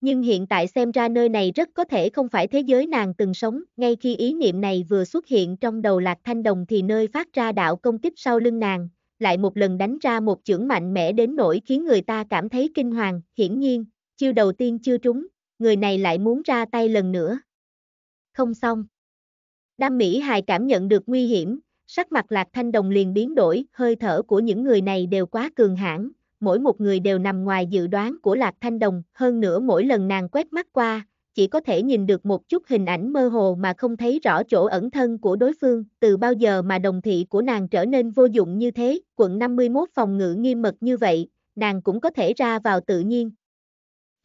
Nhưng hiện tại xem ra nơi này rất có thể không phải thế giới nàng từng sống, ngay khi ý niệm này vừa xuất hiện trong đầu Lạc Thanh Đồng thì nơi phát ra đạo công kích sau lưng nàng, lại một lần đánh ra một chưởng mạnh mẽ đến nỗi khiến người ta cảm thấy kinh hoàng, hiển nhiên, chiêu đầu tiên chưa trúng, người này lại muốn ra tay lần nữa. Không xong. Đam Mỹ Hài cảm nhận được nguy hiểm, sắc mặt Lạc Thanh Đồng liền biến đổi, hơi thở của những người này đều quá cường hãn, mỗi một người đều nằm ngoài dự đoán của Lạc Thanh Đồng, hơn nữa mỗi lần nàng quét mắt qua, chỉ có thể nhìn được một chút hình ảnh mơ hồ mà không thấy rõ chỗ ẩn thân của đối phương, từ bao giờ mà đồng thị của nàng trở nên vô dụng như thế, quận 51 phòng ngự nghiêm mật như vậy, nàng cũng có thể ra vào tự nhiên.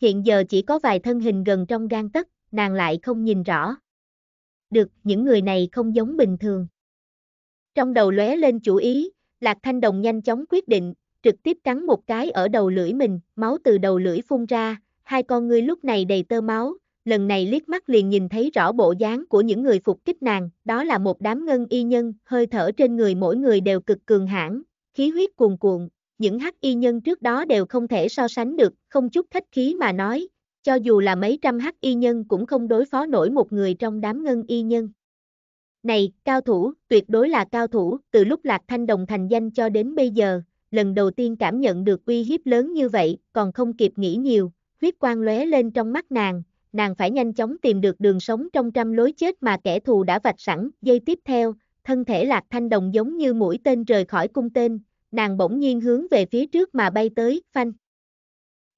Hiện giờ chỉ có vài thân hình gần trong gan tất, nàng lại không nhìn rõ. Được, những người này không giống bình thường. Trong đầu lóe lên chủ ý, Lạc Thanh Đồng nhanh chóng quyết định, trực tiếp cắn một cái ở đầu lưỡi mình, máu từ đầu lưỡi phun ra, hai con ngươi lúc này đầy tơ máu, lần này liếc mắt liền nhìn thấy rõ bộ dáng của những người phục kích nàng, đó là một đám ngân y nhân, hơi thở trên người mỗi người đều cực cường hãn, khí huyết cuồn cuộn, những hắc y nhân trước đó đều không thể so sánh được, không chút khách khí mà nói, cho dù là mấy trăm hắc y nhân cũng không đối phó nổi một người trong đám ngân y nhân. Này, cao thủ, tuyệt đối là cao thủ, từ lúc Lạc Thanh Đồng thành danh cho đến bây giờ, lần đầu tiên cảm nhận được uy hiếp lớn như vậy, còn không kịp nghĩ nhiều, huyết quang lóe lên trong mắt nàng, nàng phải nhanh chóng tìm được đường sống trong trăm lối chết mà kẻ thù đã vạch sẵn, dây tiếp theo, thân thể Lạc Thanh Đồng giống như mũi tên rời khỏi cung tên, nàng bỗng nhiên hướng về phía trước mà bay tới, phanh.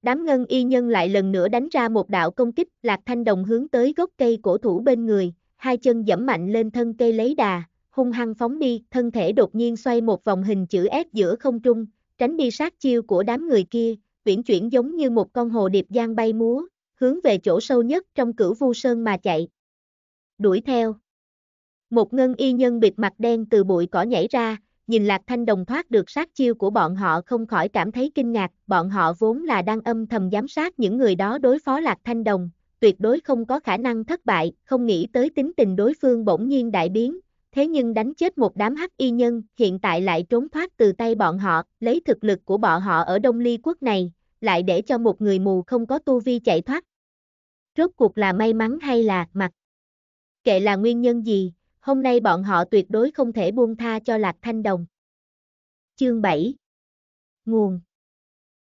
Đám ngân y nhân lại lần nữa đánh ra một đạo công kích, Lạc Thanh Đồng hướng tới gốc cây cổ thủ bên người, hai chân dẫm mạnh lên thân cây lấy đà, hung hăng phóng đi, thân thể đột nhiên xoay một vòng hình chữ S giữa không trung, tránh đi sát chiêu của đám người kia, viễn chuyển giống như một con hồ điệp giang bay múa, hướng về chỗ sâu nhất trong cửu vu sơn mà chạy. Đuổi theo. Một ngân y nhân bịt mặt đen từ bụi cỏ nhảy ra, nhìn Lạc Thanh Đồng thoát được sát chiêu của bọn họ không khỏi cảm thấy kinh ngạc, bọn họ vốn là đang âm thầm giám sát những người đó đối phó Lạc Thanh Đồng, tuyệt đối không có khả năng thất bại, không nghĩ tới tính tình đối phương bỗng nhiên đại biến, thế nhưng đánh chết một đám hắc y nhân, hiện tại lại trốn thoát từ tay bọn họ, lấy thực lực của bọn họ ở Đông Ly quốc này, lại để cho một người mù không có tu vi chạy thoát. Rốt cuộc là may mắn hay là mặt? Kệ là nguyên nhân gì, hôm nay bọn họ tuyệt đối không thể buông tha cho Lạc Thanh Đồng. Chương 7 Nguồn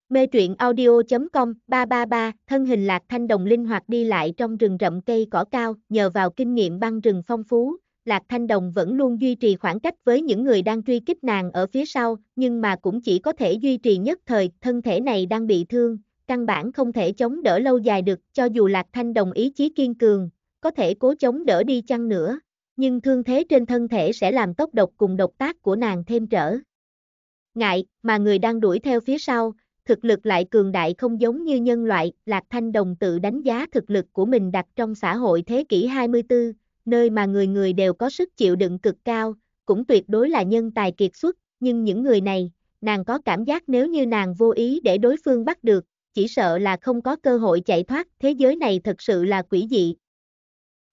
Mê truyện audio.com 333, thân hình lạc thanh đồng linh hoạt đi lại trong rừng rậm cây cỏ cao, nhờ vào kinh nghiệm băng rừng phong phú, lạc thanh đồng vẫn luôn duy trì khoảng cách với những người đang truy kích nàng ở phía sau, nhưng mà cũng chỉ có thể duy trì nhất thời, thân thể này đang bị thương, căn bản không thể chống đỡ lâu dài được, cho dù lạc thanh đồng ý chí kiên cường, có thể cố chống đỡ đi chăng nữa, nhưng thương thế trên thân thể sẽ làm tốc độc cùng độc tác của nàng thêm trở. Ngại, mà người đang đuổi theo phía sau, thực lực lại cường đại không giống như nhân loại, Lạc Thanh Đồng tự đánh giá thực lực của mình đặt trong xã hội thế kỷ 24, nơi mà người người đều có sức chịu đựng cực cao, cũng tuyệt đối là nhân tài kiệt xuất, nhưng những người này, nàng có cảm giác nếu như nàng vô ý để đối phương bắt được, chỉ sợ là không có cơ hội chạy thoát, thế giới này thật sự là quỷ dị.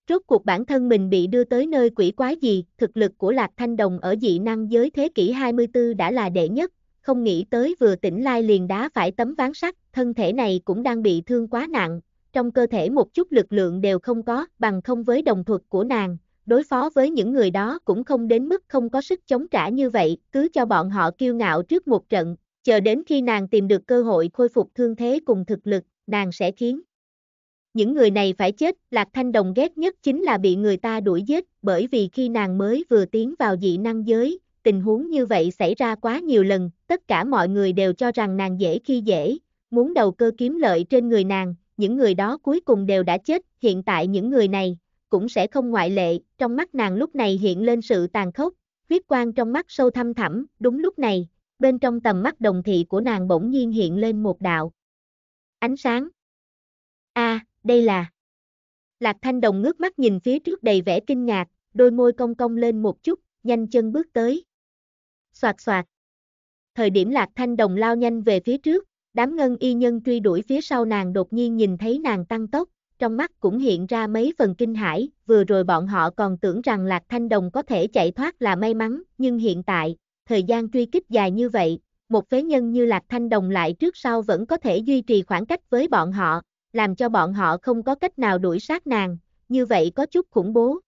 Rốt cuộc bản thân mình bị đưa tới nơi quỷ quái gì, thực lực của Lạc Thanh Đồng ở dị năng giới thế kỷ 24 đã là đệ nhất, không nghĩ tới vừa tỉnh lai liền đá phải tấm ván sắt, thân thể này cũng đang bị thương quá nặng, trong cơ thể một chút lực lượng đều không có, bằng không với đồng thuật của nàng, đối phó với những người đó cũng không đến mức không có sức chống trả như vậy, cứ cho bọn họ kiêu ngạo trước một trận, chờ đến khi nàng tìm được cơ hội khôi phục thương thế cùng thực lực, nàng sẽ khiến. Những người này phải chết, Lạc Thanh Đồng ghét nhất chính là bị người ta đuổi giết, bởi vì khi nàng mới vừa tiến vào dị năng giới, tình huống như vậy xảy ra quá nhiều lần, tất cả mọi người đều cho rằng nàng dễ khi dễ, muốn đầu cơ kiếm lợi trên người nàng, những người đó cuối cùng đều đã chết, hiện tại những người này, cũng sẽ không ngoại lệ, trong mắt nàng lúc này hiện lên sự tàn khốc, huyết quang trong mắt sâu thăm thẳm, đúng lúc này, bên trong tầm mắt đồng thị của nàng bỗng nhiên hiện lên một đạo. Ánh sáng. a đây là. Lạc thanh đồng ngước mắt nhìn phía trước đầy vẻ kinh ngạc, đôi môi cong cong lên một chút, nhanh chân bước tới, Xoạt xoạt. Thời điểm Lạc Thanh Đồng lao nhanh về phía trước, đám ngân y nhân truy đuổi phía sau nàng đột nhiên nhìn thấy nàng tăng tốc, trong mắt cũng hiện ra mấy phần kinh hãi, vừa rồi bọn họ còn tưởng rằng Lạc Thanh Đồng có thể chạy thoát là may mắn, nhưng hiện tại, thời gian truy kích dài như vậy, một phế nhân như Lạc Thanh Đồng lại trước sau vẫn có thể duy trì khoảng cách với bọn họ, làm cho bọn họ không có cách nào đuổi sát nàng, như vậy có chút khủng bố,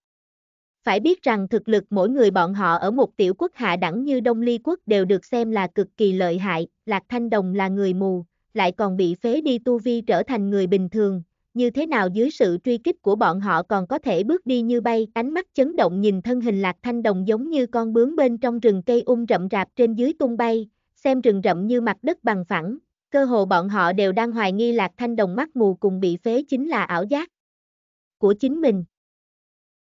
phải biết rằng thực lực mỗi người bọn họ ở một tiểu quốc hạ đẳng như Đông Ly quốc đều được xem là cực kỳ lợi hại, Lạc Thanh Đồng là người mù, lại còn bị phế đi tu vi trở thành người bình thường, như thế nào dưới sự truy kích của bọn họ còn có thể bước đi như bay, ánh mắt chấn động nhìn thân hình Lạc Thanh Đồng giống như con bướm bên trong rừng cây um rậm rạp trên dưới tung bay, xem rừng rậm như mặt đất bằng phẳng, cơ hồ bọn họ đều đang hoài nghi Lạc Thanh Đồng mắt mù cùng bị phế chính là ảo giác của chính mình.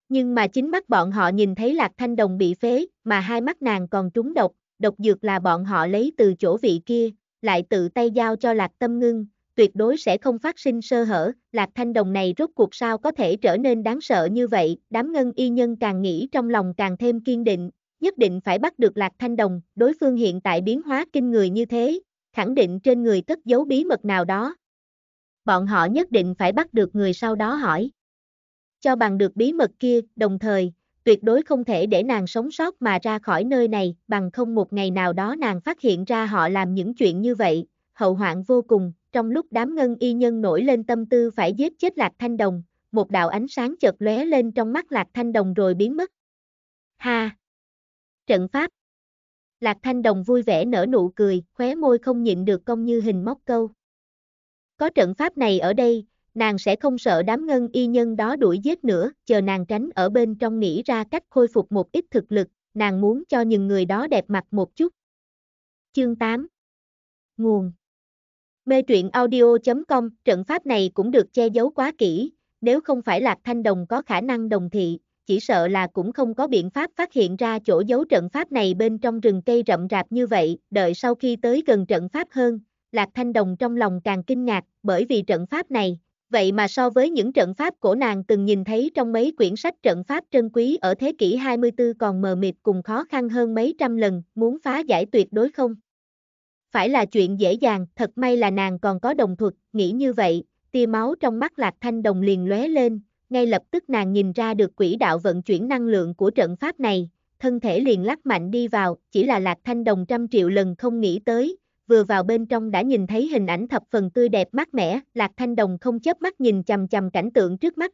Nhưng mà chính mắt bọn họ nhìn thấy Lạc Thanh Đồng bị phế, mà hai mắt nàng còn trúng độc, độc dược là bọn họ lấy từ chỗ vị kia, lại tự tay giao cho Lạc Tâm Ngưng, tuyệt đối sẽ không phát sinh sơ hở, Lạc Thanh Đồng này rốt cuộc sao có thể trở nên đáng sợ như vậy, đám ngân y nhân càng nghĩ trong lòng càng thêm kiên định, nhất định phải bắt được Lạc Thanh Đồng, đối phương hiện tại biến hóa kinh người như thế, khẳng định trên người tất giấu bí mật nào đó. Bọn họ nhất định phải bắt được người sau đó hỏi cho bằng được bí mật kia, đồng thời, tuyệt đối không thể để nàng sống sót mà ra khỏi nơi này, bằng không một ngày nào đó nàng phát hiện ra họ làm những chuyện như vậy, hậu hoạn vô cùng, trong lúc đám ngân y nhân nổi lên tâm tư phải giết chết Lạc Thanh Đồng, một đạo ánh sáng chợt lóe lên trong mắt Lạc Thanh Đồng rồi biến mất. Ha! Trận pháp! Lạc Thanh Đồng vui vẻ nở nụ cười, khóe môi không nhịn được cong như hình móc câu. Có trận pháp này ở đây, nàng sẽ không sợ đám ngân y nhân đó đuổi giết nữa, chờ nàng tránh ở bên trong nghĩ ra cách khôi phục một ít thực lực, nàng muốn cho những người đó đẹp mặt một chút. Chương 8 Nguồn Mê truyện audio.com, trận pháp này cũng được che giấu quá kỹ, nếu không phải Lạc Thanh Đồng có khả năng đồng thị, chỉ sợ là cũng không có biện pháp phát hiện ra chỗ giấu trận pháp này bên trong rừng cây rậm rạp như vậy, đợi sau khi tới gần trận pháp hơn, Lạc Thanh Đồng trong lòng càng kinh ngạc, bởi vì trận pháp này, vậy mà so với những trận pháp cổ nàng từng nhìn thấy trong mấy quyển sách trận pháp trân quý ở thế kỷ 24 còn mờ mịt cùng khó khăn hơn mấy trăm lần, muốn phá giải tuyệt đối không? Phải là chuyện dễ dàng, thật may là nàng còn có đồng thuật, nghĩ như vậy, tia máu trong mắt Lạc Thanh Đồng liền lóe lên, ngay lập tức nàng nhìn ra được quỹ đạo vận chuyển năng lượng của trận pháp này, thân thể liền lắc mạnh đi vào, chỉ là Lạc Thanh Đồng trăm triệu lần không nghĩ tới, vừa vào bên trong đã nhìn thấy hình ảnh thập phần tươi đẹp mát mẻ, Lạc Thanh Đồng không chớp mắt nhìn chằm chằm cảnh tượng trước mắt.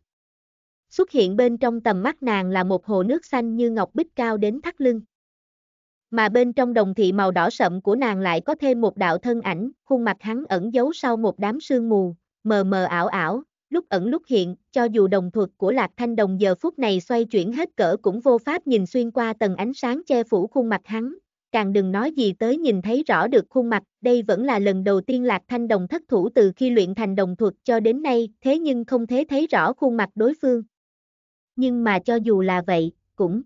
Xuất hiện bên trong tầm mắt nàng là một hồ nước xanh như ngọc bích cao đến thắt lưng. Mà bên trong đồng thị màu đỏ sậm của nàng lại có thêm một đạo thân ảnh, khuôn mặt hắn ẩn giấu sau một đám sương mù, mờ mờ ảo ảo, lúc ẩn lúc hiện, cho dù đồng thuật của Lạc Thanh Đồng giờ phút này xoay chuyển hết cỡ cũng vô pháp nhìn xuyên qua tầng ánh sáng che phủ khuôn mặt hắn, càng đừng nói gì tới nhìn thấy rõ được khuôn mặt, đây vẫn là lần đầu tiên Lạc Thanh Đồng thất thủ từ khi luyện thành đồng thuật cho đến nay, thế nhưng không thể thấy rõ khuôn mặt đối phương. Nhưng mà cho dù là vậy, cũng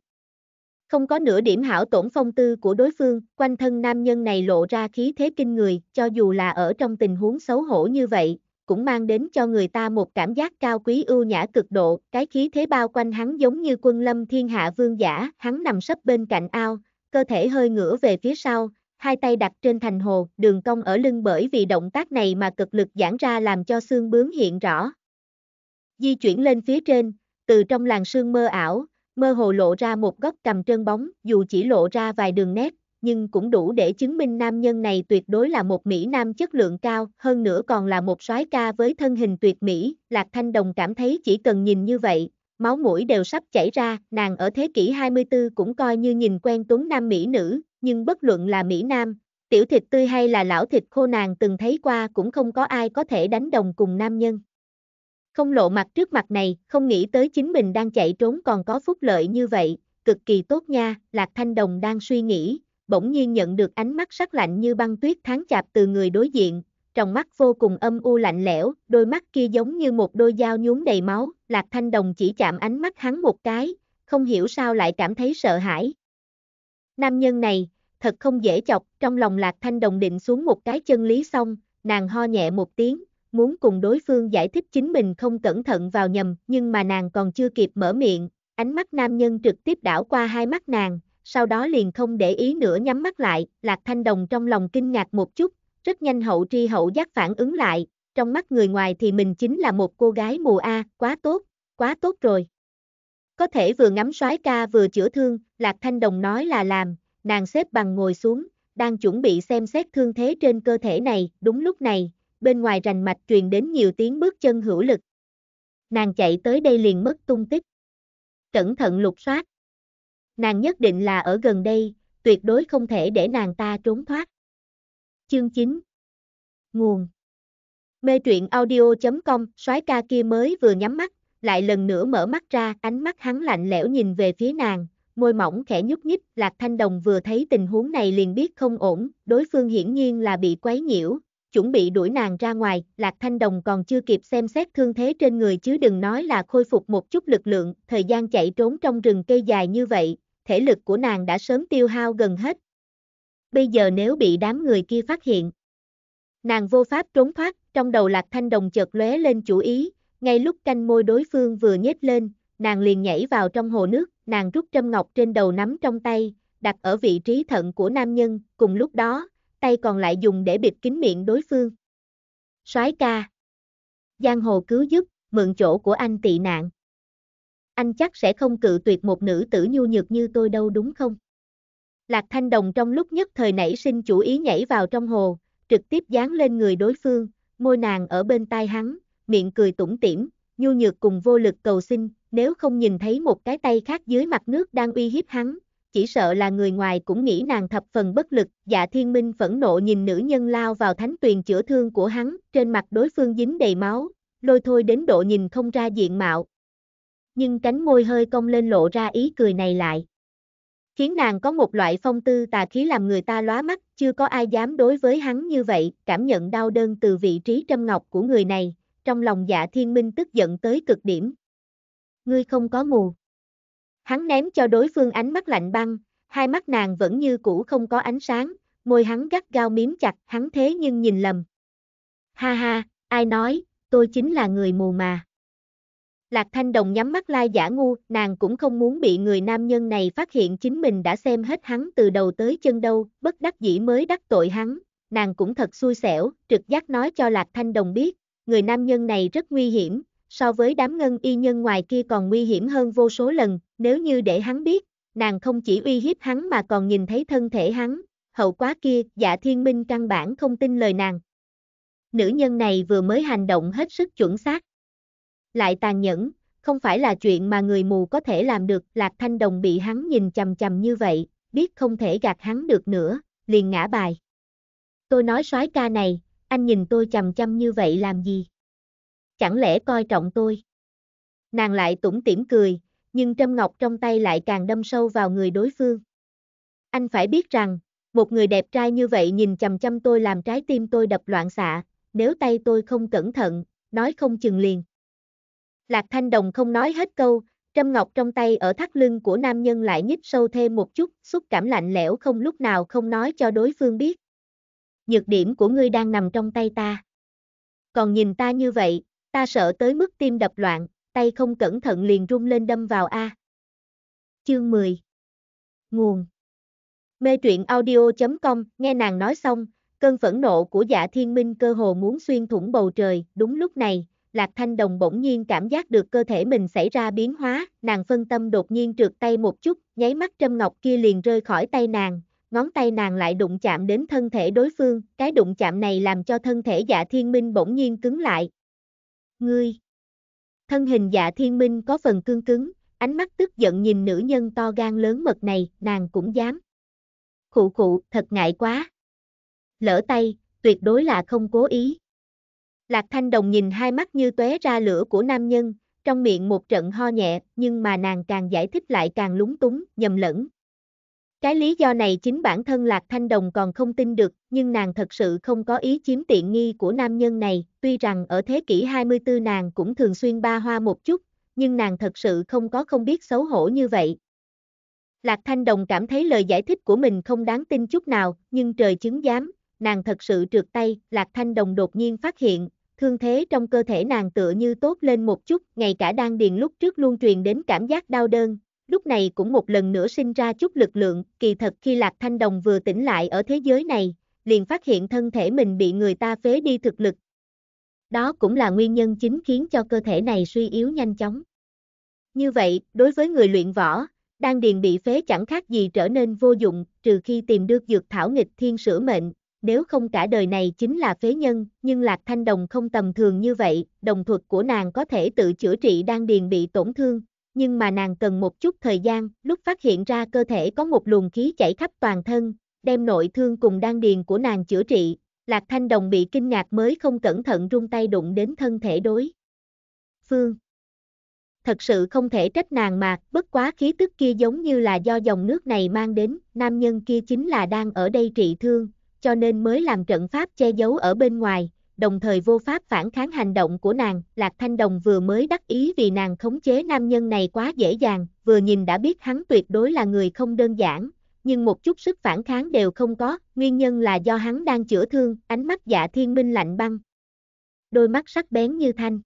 không có nửa điểm hảo tổn phong tư của đối phương, quanh thân nam nhân này lộ ra khí thế kinh người, cho dù là ở trong tình huống xấu hổ như vậy, cũng mang đến cho người ta một cảm giác cao quý ưu nhã cực độ, cái khí thế bao quanh hắn giống như quân lâm thiên hạ vương giả, hắn nằm sấp bên cạnh ao, cơ thể hơi ngửa về phía sau, hai tay đặt trên thành hồ, đường cong ở lưng bởi vì động tác này mà cực lực giãn ra làm cho xương bướm hiện rõ. Di chuyển lên phía trên, từ trong làng sương mơ ảo, mơ hồ lộ ra một góc cầm trơn bóng, dù chỉ lộ ra vài đường nét, nhưng cũng đủ để chứng minh nam nhân này tuyệt đối là một Mỹ Nam chất lượng cao, hơn nữa còn là một soái ca với thân hình tuyệt mỹ, Lạc Thanh Đồng cảm thấy chỉ cần nhìn như vậy, máu mũi đều sắp chảy ra, nàng ở thế kỷ 24 cũng coi như nhìn quen tuấn nam mỹ nữ, nhưng bất luận là mỹ nam, tiểu thịt tươi hay là lão thịt khô nàng từng thấy qua cũng không có ai có thể đánh đồng cùng nam nhân. Không lộ mặt trước mặt này, không nghĩ tới chính mình đang chạy trốn còn có phúc lợi như vậy, cực kỳ tốt nha, Lạc Thanh Đồng đang suy nghĩ, bỗng nhiên nhận được ánh mắt sắc lạnh như băng tuyết tháng chạp từ người đối diện, tròng mắt vô cùng âm u lạnh lẽo, đôi mắt kia giống như một đôi dao nhuốm đầy máu, Lạc Thanh Đồng chỉ chạm ánh mắt hắn một cái, không hiểu sao lại cảm thấy sợ hãi. Nam nhân này, thật không dễ chọc, trong lòng Lạc Thanh Đồng định xuống một cái chân lý xong, nàng ho nhẹ một tiếng, muốn cùng đối phương giải thích chính mình không cẩn thận vào nhầm, nhưng mà nàng còn chưa kịp mở miệng, ánh mắt nam nhân trực tiếp đảo qua hai mắt nàng, sau đó liền không để ý nữa nhắm mắt lại, Lạc Thanh Đồng trong lòng kinh ngạc một chút, rất nhanh hậu tri hậu giác phản ứng lại, trong mắt người ngoài thì mình chính là một cô gái mù A, quá tốt, quá tốt rồi. Có thể vừa ngắm soái ca vừa chữa thương, Lạc Thanh Đồng nói là làm, nàng xếp bằng ngồi xuống, đang chuẩn bị xem xét thương thế trên cơ thể này, đúng lúc này, bên ngoài rành mạch truyền đến nhiều tiếng bước chân hữu lực. Nàng chạy tới đây liền mất tung tích. Cẩn thận lục soát. Nàng nhất định là ở gần đây, tuyệt đối không thể để nàng ta trốn thoát. Chương 9 Nguồn Mê truyện audio.com soái ca kia mới vừa nhắm mắt, lại lần nữa mở mắt ra, ánh mắt hắn lạnh lẽo nhìn về phía nàng, môi mỏng khẽ nhúc nhích, Lạc Thanh Đồng vừa thấy tình huống này liền biết không ổn, đối phương hiển nhiên là bị quấy nhiễu, chuẩn bị đuổi nàng ra ngoài, Lạc Thanh Đồng còn chưa kịp xem xét thương thế trên người chứ đừng nói là khôi phục một chút lực lượng, thời gian chạy trốn trong rừng cây dài như vậy, thể lực của nàng đã sớm tiêu hao gần hết, bây giờ nếu bị đám người kia phát hiện. Nàng vô pháp trốn thoát, trong đầu lạc thanh đồng chợt lóe lên chủ ý, ngay lúc canh môi đối phương vừa nhếch lên, nàng liền nhảy vào trong hồ nước, nàng rút trâm ngọc trên đầu nắm trong tay, đặt ở vị trí thận của nam nhân, cùng lúc đó, tay còn lại dùng để bịt kín miệng đối phương. soái ca. Giang hồ cứu giúp, mượn chỗ của anh tị nạn. Anh chắc sẽ không cự tuyệt một nữ tử nhu nhược như tôi đâu đúng không? Lạc Thanh Đồng trong lúc nhất thời nảy sinh chủ ý nhảy vào trong hồ, trực tiếp dán lên người đối phương, môi nàng ở bên tai hắn, miệng cười tủm tỉm, nhu nhược cùng vô lực cầu xin, nếu không nhìn thấy một cái tay khác dưới mặt nước đang uy hiếp hắn, chỉ sợ là người ngoài cũng nghĩ nàng thập phần bất lực, dạ thiên minh phẫn nộ nhìn nữ nhân lao vào thánh tuyền chữa thương của hắn, trên mặt đối phương dính đầy máu, lôi thôi đến độ nhìn không ra diện mạo. Nhưng cánh môi hơi cong lên lộ ra ý cười này lại khiến nàng có một loại phong tư tà khí làm người ta lóa mắt, chưa có ai dám đối với hắn như vậy, cảm nhận đau đơn từ vị trí trâm ngọc của người này, trong lòng dạ thiên minh tức giận tới cực điểm. Ngươi không có mù. Hắn ném cho đối phương ánh mắt lạnh băng, hai mắt nàng vẫn như cũ không có ánh sáng, môi hắn gắt gao miếm chặt, hắn thế nhưng nhìn lầm. Ha ha, ai nói, tôi chính là người mù mà. Lạc Thanh Đồng nhắm mắt lai giả ngu, nàng cũng không muốn bị người nam nhân này phát hiện chính mình đã xem hết hắn từ đầu tới chân đâu, bất đắc dĩ mới đắc tội hắn, nàng cũng thật xui xẻo, trực giác nói cho Lạc Thanh Đồng biết, người nam nhân này rất nguy hiểm, so với đám ngân y nhân ngoài kia còn nguy hiểm hơn vô số lần, nếu như để hắn biết, nàng không chỉ uy hiếp hắn mà còn nhìn thấy thân thể hắn, hậu quá kia, dạ thiên minh căn bản không tin lời nàng. Nữ nhân này vừa mới hành động hết sức chuẩn xác, lại tàn nhẫn, không phải là chuyện mà người mù có thể làm được. Lạc Thanh Đồng bị hắn nhìn chầm chầm như vậy, biết không thể gạt hắn được nữa, liền ngã bài. Tôi nói soái ca này, anh nhìn tôi chầm chầm như vậy làm gì? Chẳng lẽ coi trọng tôi? Nàng lại tủm tỉm cười, nhưng trâm ngọc trong tay lại càng đâm sâu vào người đối phương. Anh phải biết rằng, một người đẹp trai như vậy nhìn chầm chầm tôi làm trái tim tôi đập loạn xạ, nếu tay tôi không cẩn thận, nói không chừng liền. Lạc Thanh Đồng không nói hết câu, trâm ngọc trong tay ở thắt lưng của nam nhân lại nhích sâu thêm một chút, xúc cảm lạnh lẽo không lúc nào không nói cho đối phương biết. Nhược điểm của ngươi đang nằm trong tay ta. Còn nhìn ta như vậy, ta sợ tới mức tim đập loạn, tay không cẩn thận liền run lên đâm vào A. Chương 10 Nguồn Mê truyện audio.com, nghe nàng nói xong, cơn phẫn nộ của dạ thiên minh cơ hồ muốn xuyên thủng bầu trời, đúng lúc này, Lạc Thanh Đồng bỗng nhiên cảm giác được cơ thể mình xảy ra biến hóa, nàng phân tâm đột nhiên trượt tay một chút, nháy mắt trâm ngọc kia liền rơi khỏi tay nàng, ngón tay nàng lại đụng chạm đến thân thể đối phương, cái đụng chạm này làm cho thân thể dạ thiên minh bỗng nhiên cứng lại. Ngươi! Thân hình dạ thiên minh có phần cương cứng, ánh mắt tức giận nhìn nữ nhân to gan lớn mật này, nàng cũng dám. Khụ khụ, thật ngại quá. Lỡ tay, tuyệt đối là không cố ý. Lạc Thanh Đồng nhìn hai mắt như tuế ra lửa của nam nhân, trong miệng một trận ho nhẹ, nhưng mà nàng càng giải thích lại càng lúng túng, nhầm lẫn. Cái lý do này chính bản thân Lạc Thanh Đồng còn không tin được, nhưng nàng thật sự không có ý chiếm tiện nghi của nam nhân này, tuy rằng ở thế kỷ 24 nàng cũng thường xuyên ba hoa một chút, nhưng nàng thật sự không có không biết xấu hổ như vậy. Lạc Thanh Đồng cảm thấy lời giải thích của mình không đáng tin chút nào, nhưng trời chứng giám, nàng thật sự trượt tay, Lạc Thanh Đồng đột nhiên phát hiện, thương thế trong cơ thể nàng tựa như tốt lên một chút, ngay cả đang điền lúc trước luôn truyền đến cảm giác đau đớn, lúc này cũng một lần nữa sinh ra chút lực lượng, kỳ thật khi Lạc Thanh Đồng vừa tỉnh lại ở thế giới này, liền phát hiện thân thể mình bị người ta phế đi thực lực. Đó cũng là nguyên nhân chính khiến cho cơ thể này suy yếu nhanh chóng. Như vậy, đối với người luyện võ, đang điền bị phế chẳng khác gì trở nên vô dụng, trừ khi tìm được dược thảo nghịch thiên sửa mệnh, nếu không cả đời này chính là phế nhân, nhưng Lạc Thanh Đồng không tầm thường như vậy, đồng thuật của nàng có thể tự chữa trị đang điền bị tổn thương, nhưng mà nàng cần một chút thời gian, lúc phát hiện ra cơ thể có một luồng khí chảy khắp toàn thân, đem nội thương cùng đan điền của nàng chữa trị, Lạc Thanh Đồng bị kinh ngạc mới không cẩn thận rung tay đụng đến thân thể đối. Phương Thật sự không thể trách nàng mà, bất quá khí tức kia giống như là do dòng nước này mang đến, nam nhân kia chính là đang ở đây trị thương, cho nên mới làm trận pháp che giấu ở bên ngoài, đồng thời vô pháp phản kháng hành động của nàng, Lạc Thanh Đồng vừa mới đắc ý vì nàng khống chế nam nhân này quá dễ dàng, vừa nhìn đã biết hắn tuyệt đối là người không đơn giản, nhưng một chút sức phản kháng đều không có, nguyên nhân là do hắn đang chữa thương, ánh mắt dạ thiên minh lạnh băng. Đôi mắt sắc bén như thanh.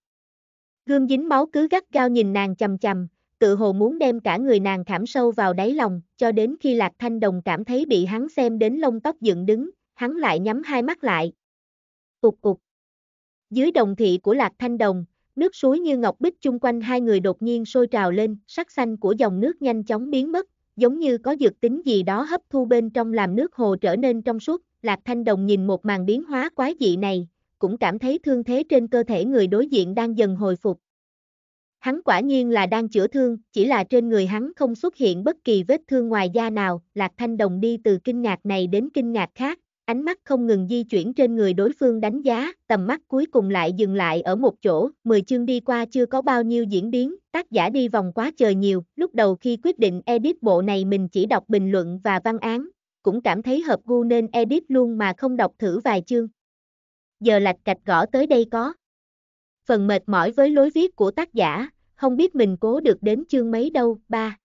Gương dính máu cứ gắt gao nhìn nàng chầm chầm, tự hồ muốn đem cả người nàng khảm sâu vào đáy lòng, cho đến khi Lạc Thanh Đồng cảm thấy bị hắn xem đến lông tóc dựng đứng, hắn lại nhắm hai mắt lại. Cục cục. Dưới đồng thị của Lạc Thanh Đồng, nước suối như ngọc bích chung quanh hai người đột nhiên sôi trào lên, sắc xanh của dòng nước nhanh chóng biến mất, giống như có dược tính gì đó hấp thu bên trong làm nước hồ trở nên trong suốt. Lạc Thanh Đồng nhìn một màn biến hóa quái dị này, cũng cảm thấy thương thế trên cơ thể người đối diện đang dần hồi phục. Hắn quả nhiên là đang chữa thương, chỉ là trên người hắn không xuất hiện bất kỳ vết thương ngoài da nào, Lạc Thanh Đồng đi từ kinh ngạc này đến kinh ngạc khác, ánh mắt không ngừng di chuyển trên người đối phương đánh giá, tầm mắt cuối cùng lại dừng lại ở một chỗ, 10 chương đi qua chưa có bao nhiêu diễn biến, tác giả đi vòng quá trời nhiều, lúc đầu khi quyết định edit bộ này mình chỉ đọc bình luận và văn án, cũng cảm thấy hợp gu nên edit luôn mà không đọc thử vài chương. Giờ lạch cạch gõ tới đây có. Phần mệt mỏi với lối viết của tác giả, không biết mình cố được đến chương mấy đâu, ba.